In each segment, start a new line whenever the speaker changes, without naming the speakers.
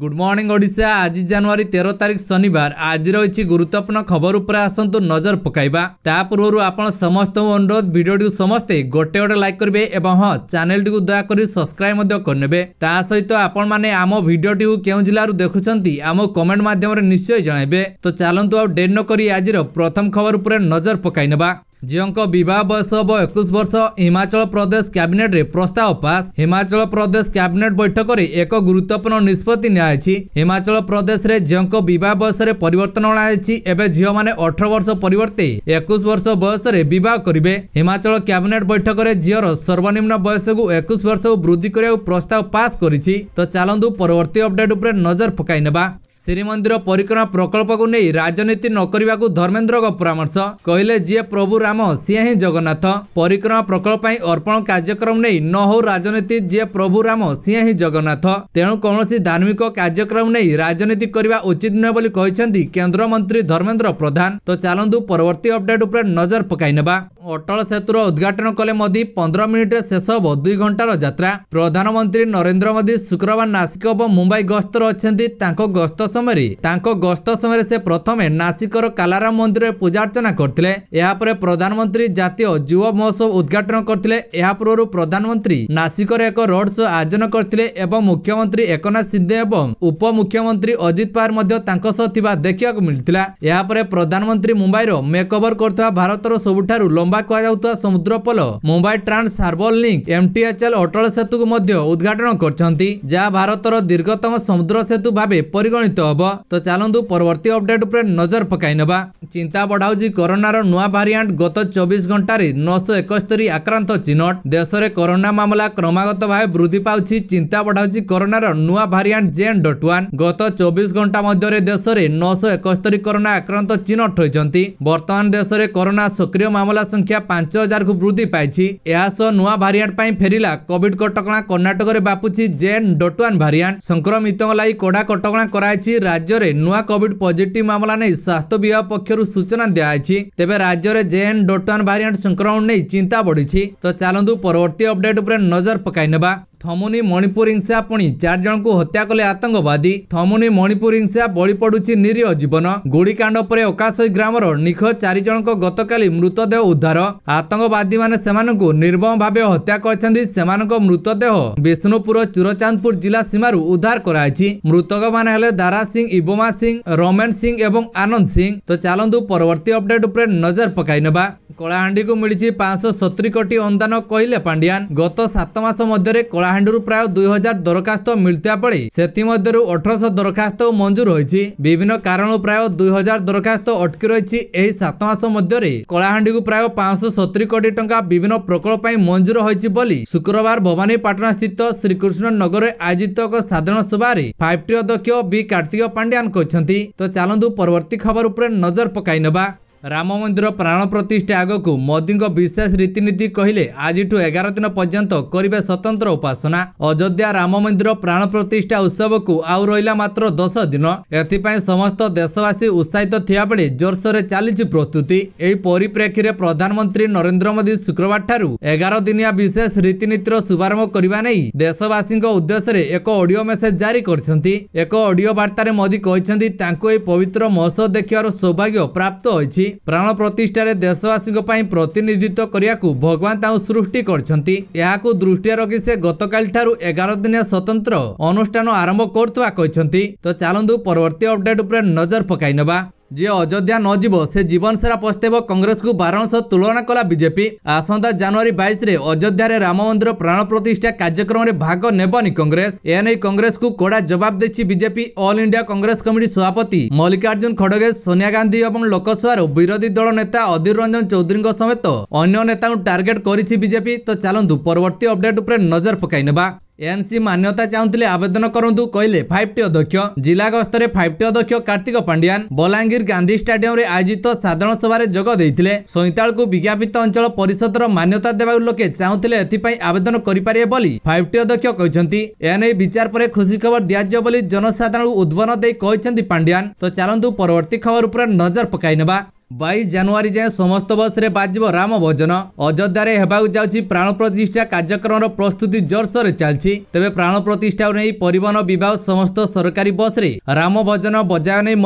good morning Odisha ଆଜି ଜାନୁଆରୀ ତେର ତାରିଖ ଶନିବାର ଆଜିର କିଛି ଗୁରୁତ୍ୱପୂର୍ଣ୍ଣ ଖବର ଉପରେ ଆସନ୍ତୁ ନଜର ପକାଇବା ତା ପୂର୍ବରୁ ଆପଣ ସମସ୍ତଙ୍କୁ ଅନୁରୋଧ ଭିଡ଼ିଓଟିକୁ ସମସ୍ତେ ଗୋଟେ ଗୋଟେ ଲାଇକ୍ କରିବେ ଏବଂ ହଁ ଚ୍ୟାନେଲଟିକୁ ଦୟାକରି ସବସ୍କ୍ରାଇବ୍ ମଧ୍ୟ କରିନେବେ ତା ସହିତ ଆପଣମାନେ ଆମ ଭିଡ଼ିଓଟିକୁ କେଉଁ ଜିଲ୍ଲାରୁ ଦେଖୁଛନ୍ତି ଆମ କମେଣ୍ଟ ମାଧ୍ୟମରେ ନିଶ୍ଚୟ ଜଣାଇବେ ତ ଚାଲନ୍ତୁ ଆଉ ଡେରି ନକରି ଆଜିର ପ୍ରଥମ ଖବର ଉପରେ ନଜର ପକାଇ ନେବା ଝିଅଙ୍କ ବିବାହ ବୟସ ହେବ ଏକୋଇଶ ବର୍ଷ ହିମାଚଳ ପ୍ରଦେଶ କ୍ୟାବିନେଟ୍ରେ ପ୍ରସ୍ତାବ ପାସ୍ ହିମାଚଳ ପ୍ରଦେଶ କ୍ୟାବିନେଟ୍ ବୈଠକରେ ଏକ ଗୁରୁତ୍ୱପୂର୍ଣ୍ଣ ନିଷ୍ପତ୍ତି ନିଆଯାଇଛି ହିମାଚଳ ପ୍ରଦେଶରେ ଝିଅଙ୍କ ବିବାହ ବୟସରେ ପରିବର୍ତ୍ତନ ଅଣାଯାଇଛି ଏବେ ଝିଅମାନେ ଅଠର ବର୍ଷ ପରିବର୍ତ୍ତେ ଏକୋଇଶ ବର୍ଷ ବୟସରେ ବିବାହ କରିବେ ହିମାଚଳ କ୍ୟାବିନେଟ୍ ବୈଠକରେ ଝିଅର ସର୍ବନିମ୍ନ ବୟସକୁ ଏକୋଇଶ ବର୍ଷକୁ ବୃଦ୍ଧି କରିବାକୁ ପ୍ରସ୍ତାବ ପାସ୍ କରିଛି ତ ଚାଲନ୍ତୁ ପରବର୍ତ୍ତୀ ଅପଡେଟ୍ ଉପରେ ନଜର ପକାଇ ନେବା ଶ୍ରୀମନ୍ଦିର ପରିକ୍ରମା ପ୍ରକଳ୍ପକୁ ନେଇ ରାଜନୀତି ନ କରିବାକୁ ଧର୍ମେନ୍ଦ୍ରଙ୍କ ପରାମର୍ଶ କହିଲେ ଯିଏ ପ୍ରଭୁ ରାମ ସିଏ ହିଁ ଜଗନ୍ନାଥ ପରିକ୍ରମା ପ୍ରକଳ୍ପ ପାଇଁ ଅର୍ପଣ କାର୍ଯ୍ୟକ୍ରମ ନେଇ ନ ହେଉ ରାଜନୀତି ଯିଏ ପ୍ରଭୁ ରାମ ସିଏ ହିଁ ଜଗନ୍ନାଥ ତେଣୁ କୌଣସି ଧାର୍ମିକ କାର୍ଯ୍ୟକ୍ରମ ନେଇ ରାଜନୀତି କରିବା ଉଚିତ ନୁହେଁ ବୋଲି କହିଛନ୍ତି କେନ୍ଦ୍ରମନ୍ତ୍ରୀ ଧର୍ମେନ୍ଦ୍ର ପ୍ରଧାନ ତ ଚାଲନ୍ତୁ ପରବର୍ତ୍ତୀ ଅପଡେଟ୍ ଉପରେ ନଜର ପକାଇ ନେବା ଅଟଳ ସେତୁର ଉଦ୍ଘାଟନ କଲେ ମୋଦି ପନ୍ଦର ମିନିଟ୍ରେ ଶେଷ ହେବ ଦୁଇ ଘଣ୍ଟାର ଯାତ୍ରା ପ୍ରଧାନମନ୍ତ୍ରୀ ନରେନ୍ଦ୍ର ମୋଦି ଶୁକ୍ରବାର ନାସିକ ଏବଂ ମୁମ୍ବାଇ ଗସ୍ତରେ ଅଛନ୍ତି ତାଙ୍କ ଗସ୍ତ ସମୟରେ ତାଙ୍କ ଗସ୍ତ ସମୟରେ ସେ ପ୍ରଥମେ ନାସିକର କାଲାରାମ ମନ୍ଦିରରେ ପୂଜାର୍ଚ୍ଚନା କରିଥିଲେ ଏହାପରେ ପ୍ରଧାନମନ୍ତ୍ରୀ ଜାତୀୟ ଯୁବ ମହୋତ୍ସବ ଉଦ୍ଘାଟନ କରିଥିଲେ ଏହା ପୂର୍ବରୁ ପ୍ରଧାନମନ୍ତ୍ରୀ ନାସିକରେ ଏକ ରୋଡ୍ ଶୋ ଆୟୋଜନ କରିଥିଲେ ଏବଂ ମୁଖ୍ୟମନ୍ତ୍ରୀ ଏକନାଥ ସିନ୍ଦେ ଏବଂ ଉପମୁଖ୍ୟମନ୍ତ୍ରୀ ଅଜିତ ପାୱାର ମଧ୍ୟ ତାଙ୍କ ସହ ଥିବା ଦେଖିବାକୁ ମିଳିଥିଲା ଏହାପରେ ପ୍ରଧାନମନ୍ତ୍ରୀ ମୁମ୍ବାଇର ମେକଓଭର କରୁଥିବା ଭାରତର ସବୁଠାରୁ ଲମ୍ବା କୁହାଯାଉଥିବା ସମୁଦ୍ର ପୋଲ Mumbai Trans Harbour Link MTHL Atal ସେତୁକୁ ମଧ୍ୟ ଉଦ୍ଘାଟନ କରିଛନ୍ତି ଯାହା ଭାରତର ଦୀର୍ଘତମ ସମୁଦ୍ର ସେତୁ ଭାବେ ପରିଗଣିତ হব তো চালু পরবর্তী অপডেট উপরে নজর পকাই নেবা চিন্তা বড়াউছি করোনার নূয়া ভারিয়ান্ট গত চবিশ ঘণ্টার নশো একস্তরি আক্রান্ত চিহ্নট দেশে করোনা মামলা ক্রমাগত ভাবে বৃদ্ধি পাচ্ছি চিন্তা বড়াউছি করোনার নূয়া ভারিয়ান্ট জেন ডট ওয়ান গত চবিশ ঘণ্টা মধ্যে দেশের নশো একস্তরি করোনা আক্রান্ত চিহ্নট হয়েছেন বর্তমান দেশের করোনা সক্রিয় মামলা সংখ্যা পাঁচ হাজার কু বৃদ্ধি পাইছি এস নয় ভারিয়ান্ট পাই ফেরিলা কোভিড কটকা কর্ণাটকের ব্যাপুছি জেন ডট ওয়ান ভারিয়ান্ট সংক্রমিত লাগি কড়া কটকা করা ଅଛି ରାଜ୍ୟରେ ନୂଆ କୋଭିଡ଼୍ ପଜିଟିଭ୍ ମାମଲା ନେଇ ସ୍ୱାସ୍ଥ୍ୟ ବିଭାଗ ପକ୍ଷରୁ ସୂଚନା ଦିଆଯାଇଛି ତେବେ ରାଜ୍ୟରେ ଜେଏନ୍ ଡୋଟାନ୍ ଭାରିଆଣ୍ଟ ସଂକ୍ରମଣ ନେଇ ଚିନ୍ତା ବଢ଼ିଛି ତ ଚାଲନ୍ତୁ ପରବର୍ତ୍ତୀ ଅପଡେଟ୍ ଉପରେ ନଜର ପକାଇ ନେବା ଥମୁନି ମଣିପୁର ହିଂସା ପୁଣି ଚାରି ଜଣଙ୍କୁ ହତ୍ୟା କଲେ ଆତଙ୍କବାଦୀ ଥମୁନି ମଣିପୁର ହିଂସା ବଳି ପଡୁଛି ନିରୀହ ଜୀବନ ଗୁଳିକାଣ୍ଡ ପରେ ଅକାଶୟୀ ଗ୍ରାମର ନିଖୋଜ ଚାରି ଜଣଙ୍କ ଗତକାଲି ମୃତଦେହ ଉଦ୍ଧାର ଆତଙ୍କବାଦୀମାନେ ସେମାନଙ୍କୁ ନିର୍ମମ ଭାବେ ହତ୍ୟା କରିଛନ୍ତି ସେମାନଙ୍କ ମୃତଦେହ ବିଷ୍ଣୁପୁର ଚୁରଚାନ୍ଦପୁର ଜିଲ୍ଲା ସୀମାରୁ ଉଦ୍ଧାର କରାଯାଇଛି ମୃତକମାନେ ହେଲେ ଦାରା ସିଂ ଇବମା ସିଂ ରମେନ ସିଂ ଏବଂ ଆନନ୍ଦ ସିଂ ତ ଚାଲନ୍ତୁ ପରବର୍ତ୍ତୀ ଅପଡେଟ୍ ଉପରେ ନଜର ପକାଇ ନେବା କଳାହାଣ୍ଡିକୁ ମିଳିଛି ପାଞ୍ଚଶହ ସତୁରି କୋଟି ଅନୁଦାନ କହିଲେ ପାଣ୍ଡିଆନ ଗତ ସାତ ମାସ ମଧ୍ୟରେ କଳାହାଣ୍ଡିରୁ ପ୍ରାୟ ଦୁଇ ହଜାର ଦରଖାସ୍ତ ମିଳିଥିବା ବେଳେ ସେଥିମଧ୍ୟରୁ ଅଠରଶହ ଦରଖାସ୍ତ ମଞ୍ଜୁର ହୋଇଛି ବିଭିନ୍ନ କାରଣରୁ ପ୍ରାୟ ଦୁଇ ହଜାର ଦରଖାସ୍ତ ଅଟକି ରହିଛି ଏହି ସାତ ମାସ ମଧ୍ୟରେ କଳାହାଣ୍ଡିକୁ ପ୍ରାୟ ପାଞ୍ଚଶହ ସତୁରି କୋଟି ଟଙ୍କା ବିଭିନ୍ନ ପ୍ରକଳ୍ପ ପାଇଁ ମଞ୍ଜୁର ହୋଇଛି ବୋଲି ଶୁକ୍ରବାର ଭବାନୀପାଟଣା ସ୍ଥିତ ଶ୍ରୀକୃଷ୍ଣ ନଗରରେ ଆୟୋଜିତ ଏକ ସାଧାରଣ ସଭାରେ ଫାଇଭ ଟି ଅଧ୍ୟକ୍ଷ ବି କାର୍ତ୍ତିକ ପାଣ୍ଡିଆନ କହିଛନ୍ତି ତ ଚାଲନ୍ତୁ ପରବର୍ତ୍ତୀ ଖବର ଉପରେ ନଜର ପକାଇ ନେବା ରାମ ମନ୍ଦିର ପ୍ରାଣ ପ୍ରତିଷ୍ଠା ଆଗକୁ ମୋଦିଙ୍କ ବିଶେଷ ରୀତିନୀତି କହିଲେ ଆଜିଠୁ ଏଗାର ଦିନ ପର୍ଯ୍ୟନ୍ତ କରିବେ ସ୍ୱତନ୍ତ୍ର ଉପାସନା ଅଯୋଧ୍ୟା ରାମ ମନ୍ଦିର ପ୍ରାଣ ପ୍ରତିଷ୍ଠା ଉତ୍ସବକୁ ଆଉ ରହିଲା ମାତ୍ର ଦଶ ଦିନ ଏଥିପାଇଁ ସମସ୍ତ ଦେଶବାସୀ ଉତ୍ସାହିତ ଥିବାବେଳେ ଜୋରସୋରରେ ଚାଲିଛି ପ୍ରସ୍ତୁତି ଏହି ପରିପ୍ରେକ୍ଷୀରେ ପ୍ରଧାନମନ୍ତ୍ରୀ ନରେନ୍ଦ୍ର ମୋଦି ଶୁକ୍ରବାରଠାରୁ ଏଗାର ଦିନିଆ ବିଶେଷ ରୀତିନୀତିର ଶୁଭାରମ୍ଭ କରିବା ନେଇ ଦେଶବାସୀଙ୍କ ଉଦ୍ଦେଶ୍ୟରେ ଏକ ଅଡିଓ ମେସେଜ ଜାରି କରିଛନ୍ତି ଏକ ଅଡିଓ ବାର୍ତ୍ତାରେ ମୋଦି କହିଛନ୍ତି ତାଙ୍କୁ ଏହି ପବିତ୍ର ମହୋତ୍ସବ ଦେଖିବାର ସୌଭାଗ୍ୟ ପ୍ରାପ୍ତ ହୋଇଛି ପ୍ରାଣ ପ୍ରତିଷ୍ଠାରେ ଦେଶବାସୀଙ୍କ ପାଇଁ ପ୍ରତିନିଧିତ୍ୱ କରିବାକୁ ଭଗବାନ ତାଙ୍କୁ ସୃଷ୍ଟି କରିଛନ୍ତି ଏହାକୁ ଦୃଷ୍ଟିରେ ରଖି ସେ ଗତକାଲିଠାରୁ ଏଗାର ଦିନିଆ ସ୍ୱତନ୍ତ୍ର ଅନୁଷ୍ଠାନ ଆରମ୍ଭ କରୁଥିବା କହିଛନ୍ତି ତ ଚାଲନ୍ତୁ ପରବର୍ତ୍ତୀ ଅପଡେଟ୍ ଉପରେ ନଜର ପକାଇ ନେବା ଯିଏ ଅଯୋଧ୍ୟା ନଯିବ ସେ ଜୀବନସାରା ପଛତେବ କଂଗ୍ରେସକୁ ବାରଣ ସହ ତୁଳନା କଲା ବିଜେପି ଆସନ୍ତା ଜାନୁଆରୀ ବାଇଶରେ ଅଯୋଧ୍ୟାରେ ରାମ ମନ୍ଦିର ପ୍ରାଣ ପ୍ରତିଷ୍ଠା କାର୍ଯ୍ୟକ୍ରମରେ ଭାଗ ନେବନି କଂଗ୍ରେସ ଏନେଇ କଂଗ୍ରେସକୁ କଡ଼ା ଜବାବ ଦେଇଛି BJP All India Congress Committee ସଭାପତି ମଲ୍ଲିକାର୍ଜୁନ ଖଡ଼ଗେ ସୋନିଆ ଗାନ୍ଧୀ ଏବଂ ଲୋକସଭାର ବିରୋଧୀ ଦଳ ନେତା ଅଧୀର ରଞ୍ଜନ ଚୌଧୁରୀଙ୍କ ସମେତ ଅନ୍ୟ ନେତାଙ୍କୁ ଟାର୍ଗେଟ୍ କରିଛି ବିଜେପି ତ ଚାଲନ୍ତୁ ପରବର୍ତ୍ତୀ ଅପଡେଟ୍ ଉପରେ ନଜର ପକାଇ ନେବା ଏଏନ୍ସି ମାନ୍ୟତା ଚାହୁଁଥିଲେ ଆବେଦନ କରନ୍ତୁ କହିଲେ ଫାଇଭ୍ ଟି ଅଧ୍ୟକ୍ଷ ଜିଲ୍ଲା ଗସ୍ତରେ ଫାଇଭ୍ ଟି ଅଧ୍ୟକ୍ଷ କାର୍ତ୍ତିକ ପାଣ୍ଡିଆନ ବଲାଙ୍ଗୀର ଗାନ୍ଧୀ ଷ୍ଟାଡିୟମରେ ଆୟୋଜିତ ସାଧାରଣ ସଭାରେ ଯୋଗ ଦେଇଥିଲେ ସଇଁତାଳକୁ ବିଜ୍ଞାପିତ ଅଞ୍ଚଳ ପରିଷଦର ମାନ୍ୟତା ଦେବାକୁ ଲୋକେ ଚାହୁଁଥିଲେ ଏଥିପାଇଁ ଆବେଦନ କରିପାରିବେ ବୋଲି ଫାଇଭ୍ ଟି ଅଧ୍ୟକ୍ଷ କହିଛନ୍ତି ଏନେଇ ବିଚାର ପରେ ଖୁସି ଖବର ଦିଆଯିବ ବୋଲି ଜନସାଧାରଣଙ୍କୁ ଉଦ୍ବୋଧନ ଦେଇ କହିଛନ୍ତି ପାଣ୍ଡିଆନ ତ ଚାଲନ୍ତୁ ପରବର୍ତ୍ତୀ ଖବର ଉପରେ ନଜର ପକାଇ ନେବା বাইশ জানুয়ারি যায় সমস্ত বসে বাজব রাম ভোজন অযোধ্যায় হওয়া যাচ্ছি প্রাণ প্রতিষ্ঠা কার্যক্রম প্রস্তুতি জোরসোরে চালছি তবে প্রাণ প্রতিষ্ঠা নেই পরিবহন বিভাগ সমস্ত সরকারি বসে রাম ভোজন বজায় নেই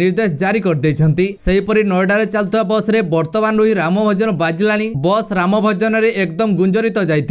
নির্দেশ জারি করেদেছেন সেইপরি নয়ডার চালুয়া বসে বর্তমান রই রাম ভোজন বাজলা বস রাম ভোজনের একদম গুঞ্জরিত যাই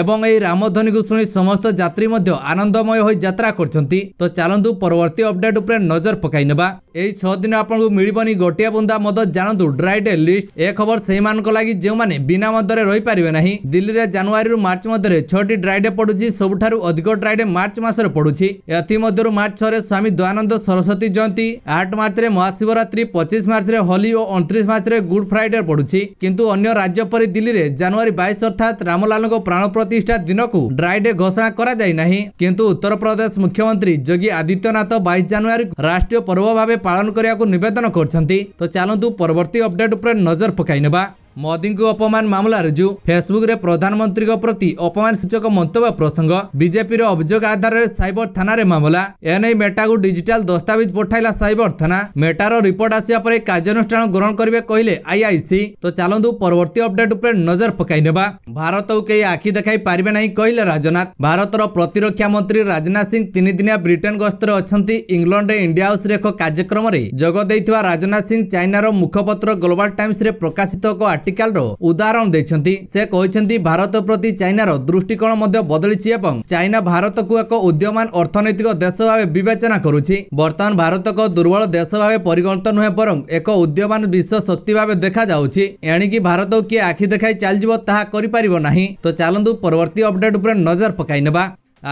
এবং এই রামধ্বনি শুনে সমস্ত যাত্রী মধ্য আনন্দময় হয়ে যাত্রা করছেন তো চালু পরবর্তী অপডেট উপরে নজর পকাই নেওয়া এই ছদিন আপনার মিলবনি গোটিয়া বুন্দা মদ ଜାଣନ୍ତୁ ଡ୍ରାଇଡେ ଲିଷ୍ଟ ଏ ଖବର ସେଇମାନଙ୍କ ଲାଗି ଯେଉଁମାନେ ବିନା ମଦରେ ରହିପାରିବେ ନାହିଁ ଦିଲ୍ଲୀରେ ଜାନୁଆରୀରୁ ମାର୍ଚ୍ଚ ମଧ୍ୟରେ ଛଅଟି ଡ୍ରାଇଡେ ପଡୁଛି ସବୁଠାରୁ ଅଧିକ ଡ୍ରାଇଡେ ମାର୍ଚ୍ଚ ମାସରେ ପଡୁଛି ଏଥିମଧ୍ୟରୁ ମାର୍ଚ୍ଚ ଛଅରେ ସ୍ୱାମୀ ଦୟାନନ୍ଦ ସରସ୍ୱତୀ ଜୟନ୍ତୀ ଆଠ ମାର୍ଚ୍ଚରେ ମହାଶିବରାତ୍ରି ପଚିଶ ମାର୍ଚ୍ଚରେ ହୋଲି ଓ ଅଣତିରିଶ ମାର୍ଚ୍ଚରେ ଗୁଡ୍ ଫ୍ରାଇଡେ ପଡୁଛି କିନ୍ତୁ ଅନ୍ୟ ରାଜ୍ୟ ପରି ଦିଲ୍ଲୀରେ ଜାନୁଆରୀ ବାଇଶ ଅର୍ଥାତ୍ ରାମଲାଲଙ୍କ ପ୍ରାଣ ପ୍ରତିଷ୍ଠା ଦିନକୁ ଡ୍ରାଇଡେ ଘୋଷଣା କରାଯାଇ ନାହିଁ କିନ୍ତୁ ଉତ୍ତରପ୍ରଦେଶ ମୁଖ୍ୟମନ୍ତ୍ରୀ ଯୋଗୀ ଆଦିତ୍ୟନାଥ ବାଇଶ ଜାନୁଆରୀକୁ ରାଷ୍ଟ୍ରୀୟ ପର୍ବ ଭାବେ ପାଳନ କରିବାକୁ ନିବେଦନ କରିଛନ୍ତି ତ ଚାଲନ୍ତୁ परवर्ती अपडेट उपर नजर पकाइने बा ମୋଦିଙ୍କୁ ଅପମାନ ମାମଲା ରୁଜୁ ଫେସବୁକ୍ରେ ପ୍ରଧାନମନ୍ତ୍ରୀଙ୍କ ପ୍ରତି ଅପମାନ ସୂଚକ ମନ୍ତବ୍ୟ ପ୍ରସଙ୍ଗ ବିଜେପିର ଅଭିଯୋଗ ଆଧାରରେ ସାଇବର ଥାନାରେ ମାମଲା ଏନେଇ ମେଟାକୁ ଡିଜିଟାଲ ଦସ୍ତାବିଜ ପଠାଇଲା ସାଇବର ଥାନା ମେଟାର ରିପୋର୍ଟ ଆସିବା ପରେ କାର୍ଯ୍ୟାନୁଷ୍ଠାନ ଗ୍ରହଣ କରିବେ କହିଲେ ଆଇଆଇସି ତ ଚାଲନ୍ତୁ ପରବର୍ତ୍ତୀ ଅପଡେଟ୍ ଉପରେ ନଜର ପକାଇ ନେବା ଭାରତକୁ କେହି ଆଖି ଦେଖାଇ ପାରିବେ ନାହିଁ କହିଲେ ରାଜନାଥ ଭାରତର ପ୍ରତିରକ୍ଷା ମନ୍ତ୍ରୀ ରାଜନାଥ ସିଂ ତିନିଦିନିଆ ବ୍ରିଟେନ ଗସ୍ତରେ ଅଛନ୍ତି ଇଂଲଣ୍ଡରେ ଇଣ୍ଡିଆ ହାଉସ୍ରେ ଏକ କାର୍ଯ୍ୟକ୍ରମରେ ଯୋଗ ଦେଇଥିବା ରାଜନାଥ ସିଂ ଚାଇନାର ମୁଖପତ୍ର ଗ୍ଲୋବାଲ ଟାଇମ୍ସରେ ପ୍ରକାଶିତ ଏକ ଆର୍ଟିକାଲର ଉଦାହରଣ ଦେଇଛନ୍ତି ସେ କହିଛନ୍ତି ଭାରତ ପ୍ରତି ଚାଇନାର ଦୃଷ୍ଟିକୋଣ ମଧ୍ୟ ବଦଳିଛି ଏବଂ ଚାଇନା ଭାରତକୁ ଏକ ଉଦ୍ୟମାନ ଅର୍ଥନୈତିକ ଦେଶ ଭାବେ ବିବେଚନା କରୁଛି ବର୍ତ୍ତମାନ ଭାରତ ଏକ ଦୁର୍ବଳ ଦେଶ ଭାବେ ପରିଗଣିତ ନୁହେଁ ବରଂ ଏକ ଉଦ୍ୟମାନ ବିଶ୍ୱ ଶକ୍ତି ଭାବେ ଦେଖାଯାଉଛି ଏଣିକି ଭାରତକୁ କିଏ ଆଖି ଦେଖାଇ ଚାଲିଯିବ ତାହା କରିପାରିବ ନାହିଁ ତ ଚାଲନ୍ତୁ ପରବର୍ତ୍ତୀ ଅପଡେଟ୍ ଉପରେ ନଜର ପକାଇ ନେବା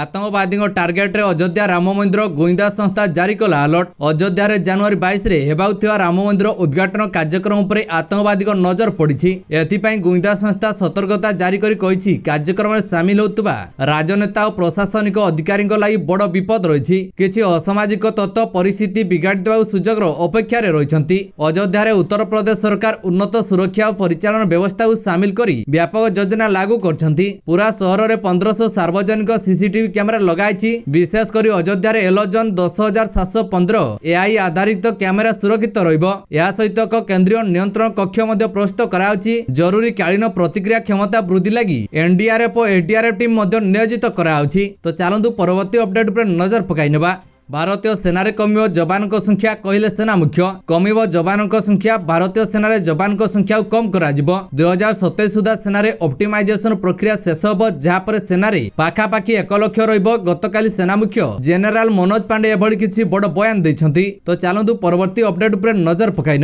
ଆତଙ୍କବାଦୀଙ୍କ ଟାର୍ଗେଟ୍ରେ ଅଯୋଧ୍ୟା ରାମ ମନ୍ଦିର ଗୁଇନ୍ଦା ସଂସ୍ଥା ଜାରି କଲା ଆଲର୍ଟ ଅଯୋଧ୍ୟାରେ ଜାନୁଆରୀ ବାଇଶରେ ହେବାକୁ ଥିବା ରାମ ମନ୍ଦିର ଉଦ୍ଘାଟନ କାର୍ଯ୍ୟକ୍ରମ ଉପରେ ଆତଙ୍କବାଦୀଙ୍କ ନଜର ପଡ଼ିଛି ଏଥିପାଇଁ ଗୁଇନ୍ଦା ସଂସ୍ଥା ସତର୍କତା ଜାରି କରି କହିଛି କାର୍ଯ୍ୟକ୍ରମରେ ସାମିଲ ହେଉଥିବା ରାଜନେତା ଓ ପ୍ରଶାସନିକ ଅଧିକାରୀଙ୍କ ଲାଗି ବଡ଼ ବିପଦ ରହିଛି କିଛି ଅସାମାଜିକ ତତ୍ତ୍ୱ ପରିସ୍ଥିତି ବିଗାଡ଼ିଦେବାକୁ ସୁଯୋଗର ଅପେକ୍ଷାରେ ରହିଛନ୍ତି ଅଯୋଧ୍ୟାରେ ଉତ୍ତରପ୍ରଦେଶ ସରକାର ଉନ୍ନତ ସୁରକ୍ଷା ଓ ପରିଚାଳନା ବ୍ୟବସ୍ଥାକୁ ସାମିଲ କରି ବ୍ୟାପକ ଯୋଜନା ଲାଗୁ କରିଛନ୍ତି ପୁରା ସହରରେ ପନ୍ଦରଶହ ସାର୍ବଜନିକ ସିସିଟିଭି ସିସିଟିଭି କ୍ୟାମେରା ଲଗାଇଛି ବିଶେଷ କରି ଅଯୋଧ୍ୟାରେ ଏଲୋଜନ୍ ଦଶ ହଜାର ସାତଶହ ପନ୍ଦର ଏଆଇ ଆଧାରିତ କ୍ୟାମେରା ସୁରକ୍ଷିତ ରହିବ ଏହା ସହିତ ଏକ କେନ୍ଦ୍ରୀୟ ନିୟନ୍ତ୍ରଣ କକ୍ଷ ମଧ୍ୟ ପ୍ରସ୍ତୁତ କରାଯାଉଛି ଜରୁରୀକାଳୀନ ପ୍ରତିକ୍ରିୟା କ୍ଷମତା ବୃଦ୍ଧି ଲାଗି ଏନ୍ଡିଆର୍ଏଫ୍ ଓ ଏଫ୍ ଟିମ୍ ମଧ୍ୟ ନିୟୋଜିତ କରାଯାଉଛି ତ ଚାଲନ୍ତୁ ପରବର୍ତ୍ତୀ ଅପଡେଟ୍ ଉପରେ ନଜର ପକାଇ ନେବା ଭାରତୀୟ ସେନାରେ କମିବ ଯବାନଙ୍କ ସଂଖ୍ୟା କହିଲେ ସେନା ମୁଖ୍ୟ କମିବ ଯବାନଙ୍କ ସଂଖ୍ୟା ଭାରତୀୟ ସେନାରେ ଯବାନଙ୍କ ସଂଖ୍ୟାକୁ କମ୍ କରାଯିବ ଦୁଇ ହଜାର ସତେଇଶ ସୁଦ୍ଧା ସେନାରେ ଅପ୍ଟିମାଇଜେସନ୍ ପ୍ରକ୍ରିୟା ଶେଷ ହେବ ଯାହାପରେ ସେନାରେ ପାଖାପାଖି ଏକ ଲକ୍ଷ ରହିବ ଗତକାଲି ସେନା ମୁଖ୍ୟ ଜେନେରାଲ ମନୋଜ ପାଣ୍ଡେ ଏଭଳି କିଛି ବଡ଼ ବୟାନ ଦେଇଛନ୍ତି ତ ଚାଲନ୍ତୁ ପରବର୍ତ୍ତୀ ଅପଡେଟ୍ ଉପରେ ନଜର ପକାଇ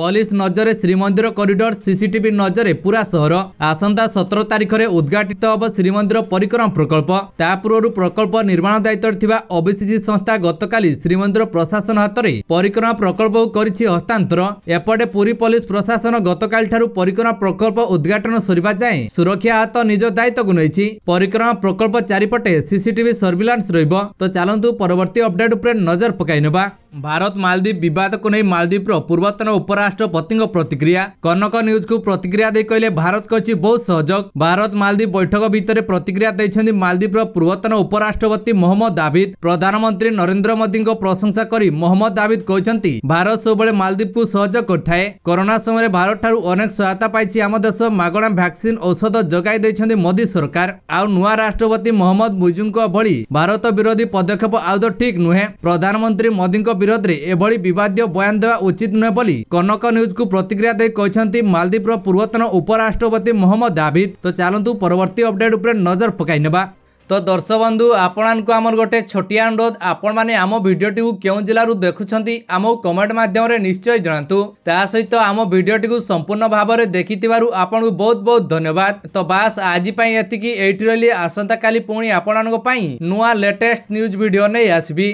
ପୋଲିସ ନଜରରେ ଶ୍ରୀମନ୍ଦିର କରିଡର ସିସିଟିଭି ନଜରରେ ପୁରା ସହର ଆସନ୍ତା ସତର ତାରିଖରେ ଉଦ୍ଘାଟିତ ହେବ ଶ୍ରୀମନ୍ଦିର ପରିକ୍ରମା ପ୍ରକଳ୍ପ ତା ପୂର୍ବରୁ ପ୍ରକଳ୍ପ ନିର୍ମାଣ ଦାୟିତ୍ୱରେ ଥିବା ଓବିସିଜି ସଂସ୍ଥା ଗତକାଲି ଶ୍ରୀମନ୍ଦିର ପ୍ରଶାସନ ହାତରେ ପରିକ୍ରମା ପ୍ରକଳ୍ପକୁ କରିଛି ହସ୍ତାନ୍ତର ଏପଟେ ପୁରୀ ପୋଲିସ ପ୍ରଶାସନ ଗତକାଲିଠାରୁ ପରିକ୍ରମା ପ୍ରକଳ୍ପ ଉଦ୍ଘାଟନ ସରିବା ଯାଏଁ ସୁରକ୍ଷା ହାତ ନିଜ ଦାୟିତ୍ୱକୁ ନେଇଛି ପରିକ୍ରମା ପ୍ରକଳ୍ପ ଚାରିପଟେ ସିସିଟିଭି ସର୍ଭିଲାନ୍ସ ରହିବ ତ ଚାଲନ୍ତୁ ପରବର୍ତ୍ତୀ ଅପଡେଟ୍ ଉପରେ ନଜର ପକାଇ ନେବା ଭାରତ ମାଳଦ୍ୱୀପ ବିବାଦକୁ ନେଇ ମାଳଦ୍ୱୀପର ପୂର୍ବତନ ଉପରାଷ୍ଟ୍ରପତିଙ୍କ ପ୍ରତିକ୍ରିୟା କନକ ନ୍ୟୁଜ୍କୁ ପ୍ରତିକ୍ରିୟା ଦେଇ କହିଲେ ଭାରତ କରିଛି ବହୁତ ସହଯୋଗ ଭାରତ ମାଳଦ୍ୱୀପ ବୈଠକ ଭିତରେ ପ୍ରତିକ୍ରିୟା ଦେଇଛନ୍ତି ମାଳଦ୍ୱୀପର ପୂର୍ବତନ ଉପରାଷ୍ଟ୍ରପତି ମହମ୍ମଦ ଦାବିଦ ପ୍ରଧାନମନ୍ତ୍ରୀ ନରେନ୍ଦ୍ର ମୋଦିଙ୍କ ପ୍ରଶଂସା କରି ମହମ୍ମଦ ଦାବିଦ କହିଛନ୍ତି ଭାରତ ସବୁବେଳେ ମାଳଦ୍ୱୀପକୁ ସହଯୋଗ କରିଥାଏ କରୋନା ସମୟରେ ଭାରତଠାରୁ ଅନେକ ସହାୟତା ପାଇଛି ଆମ ଦେଶ ମାଗଣା ଭ୍ୟାକ୍ସିନ ଔଷଧ ଯୋଗାଇ ଦେଇଛନ୍ତି ମୋଦି ସରକାର ଆଉ ନୂଆ ରାଷ୍ଟ୍ରପତି ମହମ୍ମଦ ମୁଜୁଙ୍କ ଭଳି ଭାରତ ବିରୋଧୀ ପଦକ୍ଷେପ ଆଦୌ ଠିକ୍ ନୁହେଁ ପ୍ରଧାନମନ୍ତ୍ରୀ ମୋଦିଙ୍କ ବିରୋଧରେ ଏଭଳି ବିବାଦୀୟ ବୟାନ ଦେବା ଉଚିତ ନୁହେଁ ବୋଲି କନକ ନ୍ୟୁଜ୍କୁ ପ୍ରତିକ୍ରିୟା ଦେଇ କହିଛନ୍ତି ମାଲଦ୍ୱୀପର ପୂର୍ବତନ ଉପରାଷ୍ଟ୍ରପତି ମହମ୍ମଦ ଆବିଦ ତ ଚାଲନ୍ତୁ ପରବର୍ତ୍ତୀ ଅପଡେଟ୍ ଉପରେ ନଜର ପକାଇ ନେବା ତ ଦର୍ଶକ ବନ୍ଧୁ ଆପଣମାନଙ୍କୁ ଆମର ଗୋଟେ ଛୋଟିଆ ଅନୁରୋଧ ଆପଣମାନେ ଆମ ଭିଡ଼ିଓଟିକୁ କେଉଁ ଜିଲ୍ଲାରୁ ଦେଖୁଛନ୍ତି ଆମ କମେଣ୍ଟ ମାଧ୍ୟମରେ ନିଶ୍ଚୟ ଜଣାନ୍ତୁ ତା ସହିତ ଆମ ଭିଡ଼ିଓଟିକୁ ସମ୍ପୂର୍ଣ୍ଣ ଭାବରେ ଦେଖିଥିବାରୁ ଆପଣଙ୍କୁ ବହୁତ ବହୁତ ଧନ୍ୟବାଦ ତ ବାସ୍ ଆଜି ପାଇଁ ଏତିକି ଏଇଠି ରହିଲି ଆସନ୍ତାକାଲି ପୁଣି ଆପଣମାନଙ୍କ ପାଇଁ ନୂଆ ଲେଟେଷ୍ଟ ନ୍ୟୁଜ୍ ଭିଡ଼ିଓ ନେଇ ଆସିବି